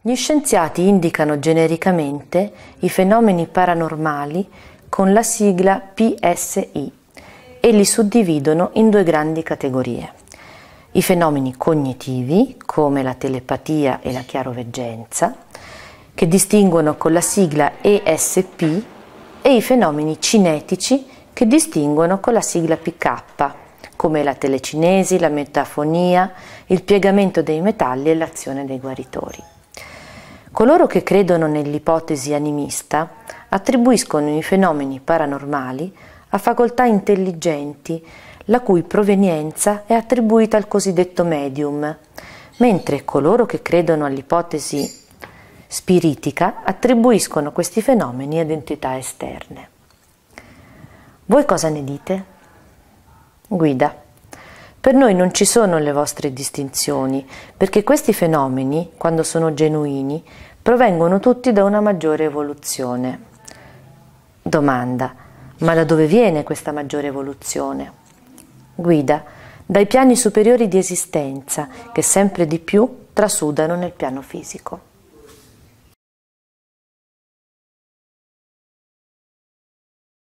Gli scienziati indicano genericamente i fenomeni paranormali con la sigla PSI e li suddividono in due grandi categorie. I fenomeni cognitivi, come la telepatia e la chiaroveggenza, che distinguono con la sigla ESP, e i fenomeni cinetici, che distinguono con la sigla PK, come la telecinesi, la metafonia, il piegamento dei metalli e l'azione dei guaritori. Coloro che credono nell'ipotesi animista attribuiscono i fenomeni paranormali a facoltà intelligenti, la cui provenienza è attribuita al cosiddetto medium, mentre coloro che credono all'ipotesi spiritica attribuiscono questi fenomeni ad entità esterne. Voi cosa ne dite? Guida. Per noi non ci sono le vostre distinzioni, perché questi fenomeni, quando sono genuini, provengono tutti da una maggiore evoluzione. Domanda. Ma da dove viene questa maggiore evoluzione? Guida. Dai piani superiori di esistenza che sempre di più trasudano nel piano fisico.